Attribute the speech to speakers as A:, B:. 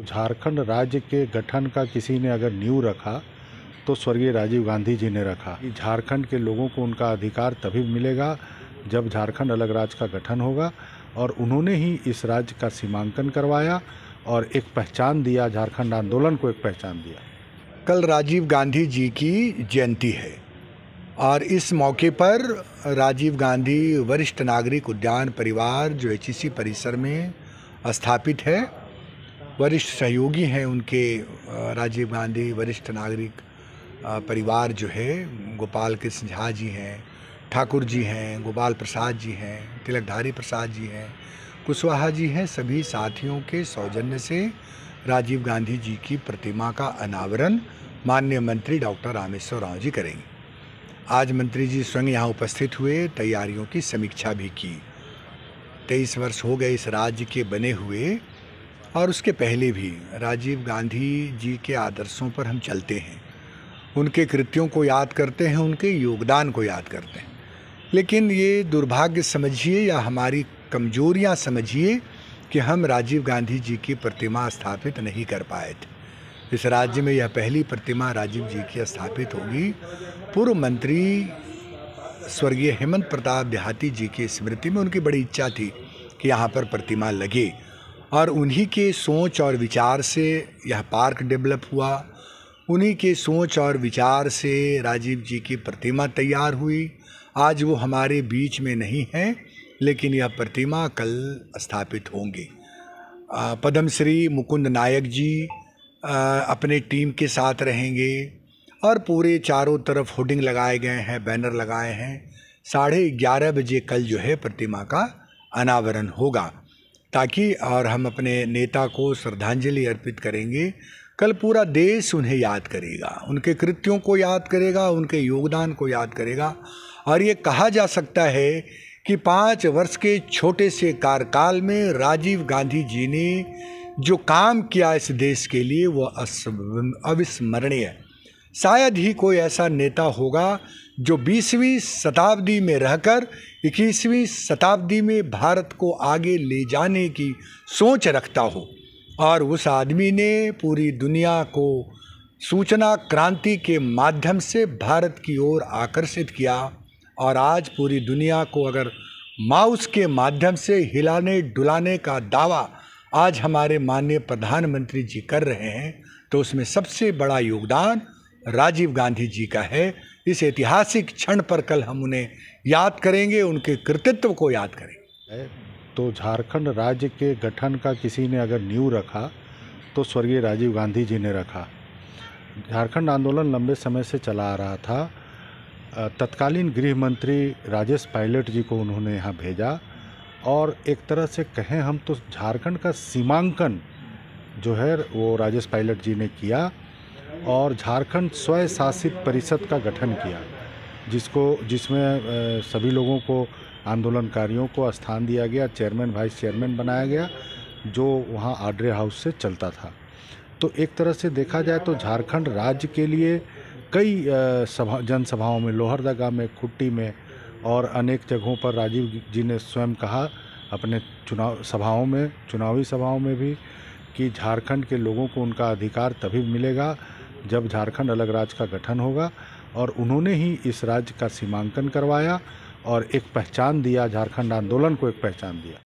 A: झारखंड राज्य के गठन का किसी ने अगर न्यू रखा तो स्वर्गीय राजीव गांधी जी ने रखा झारखंड के लोगों को उनका अधिकार तभी मिलेगा जब झारखंड अलग राज्य का गठन होगा और उन्होंने ही इस राज्य का सीमांकन करवाया और एक
B: पहचान दिया झारखंड आंदोलन को एक पहचान दिया कल राजीव गांधी जी की जयंती है और इस मौके पर राजीव गांधी वरिष्ठ नागरिक उद्यान परिवार जो एच परिसर में स्थापित है वरिष्ठ सहयोगी हैं उनके राजीव गांधी वरिष्ठ नागरिक परिवार जो है गोपाल कृष्ण झा जी हैं ठाकुर जी हैं गोपाल प्रसाद जी हैं तिलकधारी प्रसाद जी हैं कुशवाहा जी हैं सभी साथियों के सौजन्य से राजीव गांधी जी की प्रतिमा का अनावरण माननीय मंत्री डॉक्टर रामेश्वर राव जी करेंगे आज मंत्री जी स्वयं यहाँ उपस्थित हुए तैयारियों की समीक्षा भी की तेईस वर्ष हो गए इस राज्य के बने हुए और उसके पहले भी राजीव गांधी जी के आदर्शों पर हम चलते हैं उनके कृत्यों को याद करते हैं उनके योगदान को याद करते हैं लेकिन ये दुर्भाग्य समझिए या हमारी कमजोरियां समझिए कि हम राजीव गांधी जी की प्रतिमा स्थापित नहीं कर पाए थे इस राज्य में यह पहली प्रतिमा राजीव जी की स्थापित होगी पूर्व मंत्री स्वर्गीय हेमंत प्रताप देहाती जी की स्मृति में उनकी बड़ी इच्छा थी कि यहाँ पर प्रतिमा लगे और उन्हीं के सोच और विचार से यह पार्क डेवलप हुआ उन्हीं के सोच और विचार से राजीव जी की प्रतिमा तैयार हुई आज वो हमारे बीच में नहीं हैं लेकिन यह प्रतिमा कल स्थापित होंगी पद्मश्री मुकुंद नायक जी अपने टीम के साथ रहेंगे और पूरे चारों तरफ होर्डिंग लगाए गए हैं बैनर लगाए हैं साढ़े ग्यारह बजे कल जो है प्रतिमा का अनावरण होगा ताकि और हम अपने नेता को श्रद्धांजलि अर्पित करेंगे कल पूरा देश उन्हें याद करेगा उनके कृत्यों को याद करेगा उनके योगदान को याद करेगा और ये कहा जा सकता है कि पाँच वर्ष के छोटे से कार्यकाल में राजीव गांधी जी ने जो काम किया इस देश के लिए वह अविस्मरणीय शायद ही कोई ऐसा नेता होगा जो 20वीं शताब्दी में रहकर 21वीं शताब्दी में भारत को आगे ले जाने की सोच रखता हो और उस आदमी ने पूरी दुनिया को सूचना क्रांति के माध्यम से भारत की ओर आकर्षित किया और आज पूरी दुनिया को अगर माउस के माध्यम से हिलाने डुलाने का दावा आज हमारे माननीय प्रधानमंत्री जी कर रहे हैं तो उसमें सबसे बड़ा योगदान राजीव गांधी जी का है इस ऐतिहासिक क्षण पर कल हम उन्हें याद करेंगे उनके कृतित्व को याद
A: करेंगे तो झारखंड राज्य के गठन का किसी ने अगर न्यू रखा तो स्वर्गीय राजीव गांधी जी ने रखा झारखंड आंदोलन लंबे समय से चला आ रहा था तत्कालीन गृह मंत्री राजेश पायलट जी को उन्होंने यहाँ भेजा और एक तरह से कहें हम तो झारखंड का सीमांकन जो है वो राजेश पायलट जी ने किया और झारखंड स्वयं शासित परिषद का गठन किया जिसको जिसमें सभी लोगों को आंदोलनकारियों को स्थान दिया गया चेयरमैन वाइस चेयरमैन बनाया गया जो वहाँ आड्रे हाउस से चलता था तो एक तरह से देखा जाए तो झारखंड राज्य के लिए कई सभा जनसभाओं में लोहरदगा में खुट्टी में और अनेक जगहों पर राजीव जी ने स्वयं कहा अपने चुनाव सभाओं में चुनावी सभाओं में भी कि झारखंड के लोगों को उनका अधिकार तभी मिलेगा जब झारखंड अलग राज्य का गठन होगा और उन्होंने ही इस राज्य का सीमांकन करवाया और एक पहचान दिया झारखंड आंदोलन को एक पहचान दिया